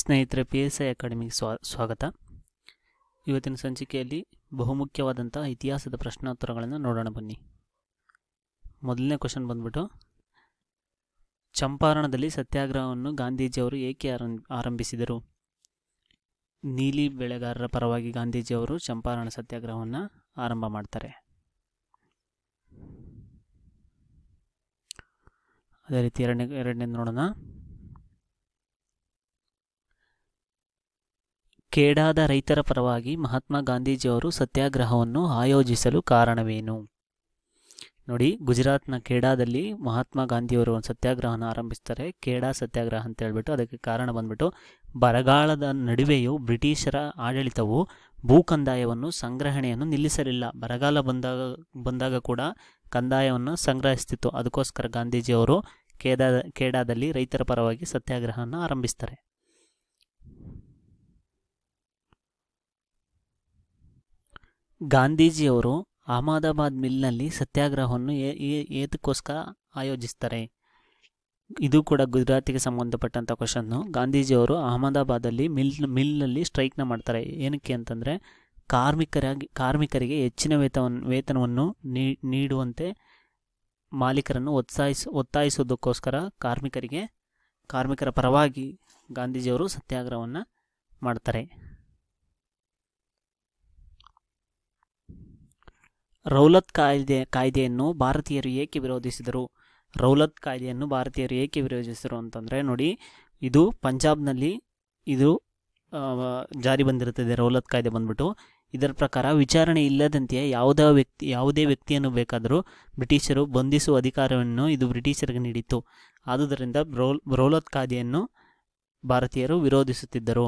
ಸ್ನೇಹಿತರೆ P S I ಅಕಾಡೆಮಿಗೆ ಸ್ವಾ ಸ್ವಾಗತ ಇವತ್ತಿನ ಸಂಚಿಕೆಯಲ್ಲಿ ಬಹುಮುಖ್ಯವಾದಂಥ ಇತಿಹಾಸದ ಪ್ರಶ್ನೋತ್ತರಗಳನ್ನು ನೋಡೋಣ ಬನ್ನಿ ಮೊದಲನೇ ಕ್ವಶನ್ ಬಂದ್ಬಿಟ್ಟು ಚಂಪಾರಣದಲ್ಲಿ ಸತ್ಯಾಗ್ರಹವನ್ನು ಗಾಂಧೀಜಿಯವರು ಏಕೆ ಆರಂಭ ಆರಂಭಿಸಿದರು ನೀಲಿ ಬೆಳೆಗಾರರ ಪರವಾಗಿ ಗಾಂಧೀಜಿಯವರು ಚಂಪಾರಣ ಸತ್ಯಾಗ್ರಹವನ್ನು ಆರಂಭ ಮಾಡ್ತಾರೆ ಅದೇ ರೀತಿ ಎರಡನೇ ಎರಡನೇದು ನೋಡೋಣ ಕೇಡಾದ ರೈತರ ಪರವಾಗಿ ಮಹಾತ್ಮ ಗಾಂಧೀಜಿಯವರು ಸತ್ಯಾಗ್ರಹವನ್ನು ಆಯೋಜಿಸಲು ಕಾರಣವೇನು ನೋಡಿ ಗುಜರಾತ್ನ ಕೇಡಾದಲ್ಲಿ ಮಹಾತ್ಮ ಗಾಂಧಿಯವರು ಒಂದು ಸತ್ಯಾಗ್ರಹವನ್ನು ಆರಂಭಿಸ್ತಾರೆ ಕೇಡಾ ಸತ್ಯಾಗ್ರಹ ಅಂತ ಹೇಳ್ಬಿಟ್ಟು ಅದಕ್ಕೆ ಕಾರಣ ಬಂದ್ಬಿಟ್ಟು ಬರಗಾಲದ ನಡುವೆಯೂ ಬ್ರಿಟಿಷರ ಆಡಳಿತವು ಭೂ ಕಂದಾಯವನ್ನು ಸಂಗ್ರಹಣೆಯನ್ನು ನಿಲ್ಲಿಸಲಿಲ್ಲ ಬರಗಾಲ ಬಂದಾಗ ಬಂದಾಗ ಕೂಡ ಕಂದಾಯವನ್ನು ಸಂಗ್ರಹಿಸ್ತಿತ್ತು ಅದಕ್ಕೋಸ್ಕರ ಗಾಂಧೀಜಿಯವರು ಕೇಡಾದ ಕೇಡಾದಲ್ಲಿ ರೈತರ ಪರವಾಗಿ ಸತ್ಯಾಗ್ರಹವನ್ನು ಆರಂಭಿಸ್ತಾರೆ ಗಾಂಧೀಜಿಯವರು ಅಹಮದಾಬಾದ್ ಮಿಲ್ನಲ್ಲಿ ಸತ್ಯಾಗ್ರಹವನ್ನು ಏತಕ್ಕೋಸ್ಕರ ಆಯೋಜಿಸ್ತಾರೆ ಇದು ಕೂಡ ಗುಜರಾತಿಗೆ ಸಂಬಂಧಪಟ್ಟಂಥ ಕ್ವಶನ್ನು ಗಾಂಧೀಜಿಯವರು ಅಹಮದಾಬಾದಲ್ಲಿ ಮಿಲ್ ಮಿಲ್ನಲ್ಲಿ ಸ್ಟ್ರೈಕ್ನ ಮಾಡ್ತಾರೆ ಏನಕ್ಕೆ ಅಂತಂದರೆ ಕಾರ್ಮಿಕರಾಗಿ ಕಾರ್ಮಿಕರಿಗೆ ಹೆಚ್ಚಿನ ವೇತನ ವೇತನವನ್ನು ನೀಡುವಂತೆ ಮಾಲೀಕರನ್ನು ಒತ್ತಾಯಿಸ ಒತ್ತಾಯಿಸೋದಕ್ಕೋಸ್ಕರ ಕಾರ್ಮಿಕರಿಗೆ ಕಾರ್ಮಿಕರ ಪರವಾಗಿ ಗಾಂಧೀಜಿಯವರು ಸತ್ಯಾಗ್ರಹವನ್ನು ಮಾಡ್ತಾರೆ ರೌಲತ್ ಕಾಯ್ದೆ ಕಾಯ್ದೆಯನ್ನು ಭಾರತೀಯರು ಏಕೆ ವಿರೋಧಿಸಿದರು ರೌಲತ್ ಕಾಯ್ದೆಯನ್ನು ಭಾರತೀಯರು ಏಕೆ ವಿರೋಧಿಸಿದರು ಅಂತಂದರೆ ನೋಡಿ ಇದು ಪಂಜಾಬ್ನಲ್ಲಿ ಇದು ಜಾರಿ ಬಂದಿರುತ್ತದೆ ರೌಲತ್ ಕಾಯ್ದೆ ಬಂದ್ಬಿಟ್ಟು ಇದರ ಪ್ರಕಾರ ವಿಚಾರಣೆ ಇಲ್ಲದಂತೆಯೇ ಯಾವುದೇ ವ್ಯಕ್ತಿ ಯಾವುದೇ ವ್ಯಕ್ತಿಯನ್ನು ಬೇಕಾದರೂ ಬ್ರಿಟಿಷರು ಬಂಧಿಸುವ ಅಧಿಕಾರವನ್ನು ಇದು ಬ್ರಿಟಿಷರಿಗೆ ನೀಡಿತ್ತು ಆದುದರಿಂದ ರೌಲತ್ ಕಾಯ್ದೆಯನ್ನು ಭಾರತೀಯರು ವಿರೋಧಿಸುತ್ತಿದ್ದರು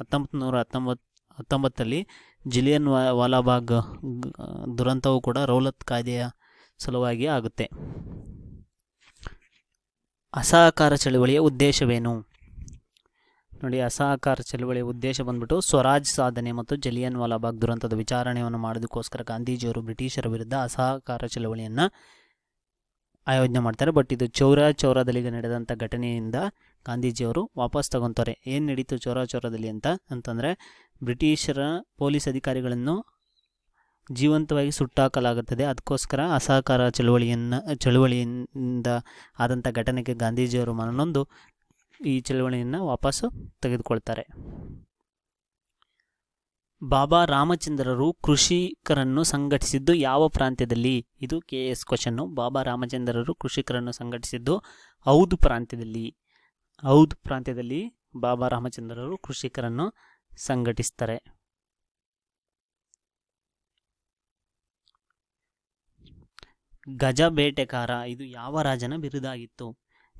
ಹತ್ತೊಂಬತ್ತು ನೂರ ಹತ್ತೊಂಬತ್ತು ಹತ್ತೊಂಬತ್ತಲ್ಲಿ ಜಿಲಿಯನ್ ವಾಲಾಬಾಗ್ ದುರಂತವು ಕೂಡ ರೌಲತ್ ಕಾಯ್ದೆಯ ಸಲುವಾಗಿ ಆಗುತ್ತೆ ಅಸಹಕಾರ ಚಳವಳಿಯ ಉದ್ದೇಶವೇನು ನೋಡಿ ಅಸಹಕಾರ ಚಳವಳಿಯ ಉದ್ದೇಶ ಬಂದ್ಬಿಟ್ಟು ಸ್ವರಾಜ್ ಸಾಧನೆ ಮತ್ತು ಜಲಿಯನ್ ವಾಲಾಬಾಗ್ ದುರಂತದ ವಿಚಾರಣೆಯನ್ನು ಮಾಡೋದಕ್ಕೋಸ್ಕರ ಗಾಂಧೀಜಿಯವರು ಬ್ರಿಟಿಷರ ವಿರುದ್ಧ ಅಸಹಕಾರ ಚಳವಳಿಯನ್ನು ಆಯೋಜನೆ ಮಾಡ್ತಾರೆ ಬಟ್ ಇದು ಚೌರ ಚೌರದಲ್ಲಿ ನಡೆದಂಥ ಘಟನೆಯಿಂದ ಗಾಂಧೀಜಿಯವರು ವಾಪಸ್ ತಗೊತಾರೆ ಏನು ನಡೀತು ಚೌರ ಚೌರದಲ್ಲಿ ಅಂತ ಅಂತಂದರೆ ಬ್ರಿಟಿಷರ ಪೊಲೀಸ್ ಅಧಿಕಾರಿಗಳನ್ನು ಜೀವಂತವಾಗಿ ಸುಟ್ಟಾಕಲಾಗುತ್ತದೆ ಅದಕ್ಕೋಸ್ಕರ ಅಸಹಕಾರ ಚಳುವಳಿಯನ್ನು ಚಳುವಳಿಯಿಂದ ಆದಂಥ ಘಟನೆಗೆ ಗಾಂಧೀಜಿಯವರು ಮನನೊಂದು ಈ ಚಳುವಳಿಯನ್ನು ವಾಪಸ್ಸು ತೆಗೆದುಕೊಳ್ತಾರೆ ಬಾಬಾ ರಾಮಚಂದ್ರರು ಕೃಷಿಕರನ್ನು ಸಂಘಟಿಸಿದ್ದು ಯಾವ ಪ್ರಾಂತ್ಯದಲ್ಲಿ ಇದು ಕೆ ಎಸ್ ಕ್ವಶನ್ನು ಬಾಬಾ ರಾಮಚಂದ್ರರು ಕೃಷಿಕರನ್ನು ಸಂಘಟಿಸಿದ್ದು ಔದ್ ಪ್ರಾಂತ್ಯದಲ್ಲಿ ಔದ್ ಪ್ರಾಂತ್ಯದಲ್ಲಿ ಬಾಬಾ ರಾಮಚಂದ್ರರು ಕೃಷಿಕರನ್ನು ಸಂಘಟಿಸ್ತಾರೆ ಗಜ ಬೇಟೆಕಾರ ಇದು ಯಾವ ರಾಜನ ಬಿರುದಾಗಿತ್ತು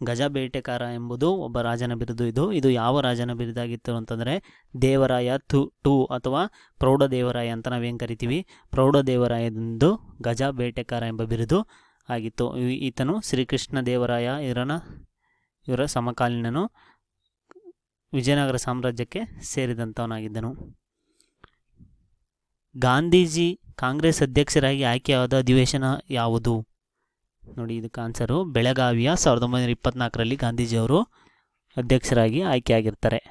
ಗಜ ಬೇಟೆಕಾರ ಎಂಬುದು ಒಬ್ಬ ರಾಜನ ಬಿರುದು ಇದು ಇದು ಯಾವ ರಾಜನ ಬಿರುದಾಗಿತ್ತು ಅಂತಂದರೆ ದೇವರಾಯ ತು ಟು ಅಥವಾ ಪ್ರೌಢ ದೇವರಾಯ ಅಂತ ನಾವೇನು ಕರಿತೀವಿ ಪ್ರೌಢ ದೇವರಾಯದಂದು ಗಜ ಬೇಟೆಕಾರ ಎಂಬ ಬಿರುದು ಆಗಿತ್ತು ಈತನು ಶ್ರೀಕೃಷ್ಣ ದೇವರಾಯ ಇವರನ ಇವರ ಸಮಕಾಲೀನನು ವಿಜಯನಗರ ಸಾಮ್ರಾಜ್ಯಕ್ಕೆ ಸೇರಿದಂಥವನಾಗಿದ್ದನು ಗಾಂಧೀಜಿ ಕಾಂಗ್ರೆಸ್ ಅಧ್ಯಕ್ಷರಾಗಿ ಆಯ್ಕೆಯಾದ ಅಧಿವೇಶನ ಯಾವುದು ನೋಡಿ ಇದಕ್ಕೆ ಆನ್ಸರು ಬೆಳಗಾವಿಯ ಸಾವಿರದ ಒಂಬೈನೂರ ಇಪ್ಪತ್ತ್ನಾಲ್ಕರಲ್ಲಿ ಗಾಂಧೀಜಿಯವರು ಅಧ್ಯಕ್ಷರಾಗಿ ಆಯ್ಕೆಯಾಗಿರ್ತಾರೆ